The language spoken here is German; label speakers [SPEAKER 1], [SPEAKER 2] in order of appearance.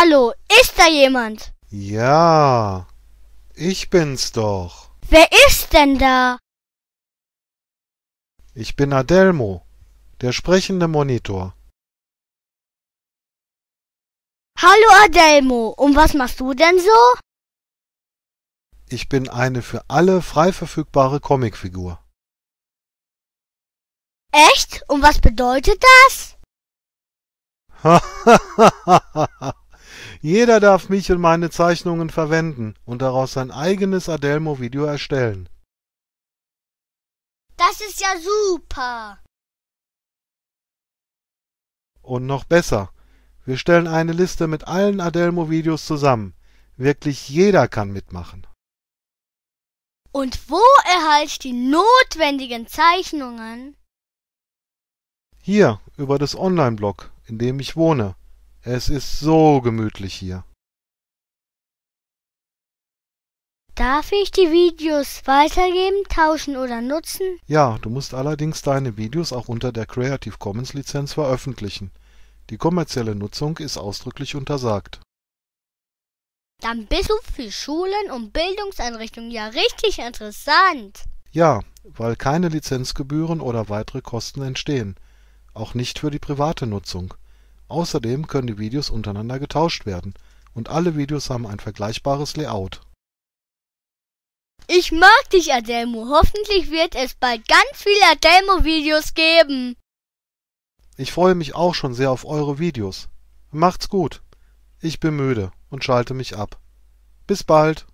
[SPEAKER 1] Hallo, ist da jemand?
[SPEAKER 2] Ja, ich bin's doch.
[SPEAKER 1] Wer ist denn da?
[SPEAKER 2] Ich bin Adelmo, der sprechende Monitor.
[SPEAKER 1] Hallo Adelmo, und was machst du denn so?
[SPEAKER 2] Ich bin eine für alle frei verfügbare Comicfigur.
[SPEAKER 1] Echt? Und was bedeutet das?
[SPEAKER 2] Jeder darf mich und meine Zeichnungen verwenden und daraus sein eigenes Adelmo-Video erstellen.
[SPEAKER 1] Das ist ja super.
[SPEAKER 2] Und noch besser. Wir stellen eine Liste mit allen Adelmo-Videos zusammen. Wirklich jeder kann mitmachen.
[SPEAKER 1] Und wo erhalte ich die notwendigen Zeichnungen?
[SPEAKER 2] Hier, über das Online-Blog, in dem ich wohne. Es ist so gemütlich hier.
[SPEAKER 1] Darf ich die Videos weitergeben, tauschen oder nutzen?
[SPEAKER 2] Ja, du musst allerdings deine Videos auch unter der Creative Commons Lizenz veröffentlichen. Die kommerzielle Nutzung ist ausdrücklich untersagt.
[SPEAKER 1] Dann bist du für Schulen und Bildungseinrichtungen ja richtig interessant.
[SPEAKER 2] Ja, weil keine Lizenzgebühren oder weitere Kosten entstehen. Auch nicht für die private Nutzung. Außerdem können die Videos untereinander getauscht werden und alle Videos haben ein vergleichbares Layout.
[SPEAKER 1] Ich mag dich, Adelmo. Hoffentlich wird es bald ganz viele Adelmo-Videos geben.
[SPEAKER 2] Ich freue mich auch schon sehr auf eure Videos. Macht's gut. Ich bin müde und schalte mich ab. Bis bald.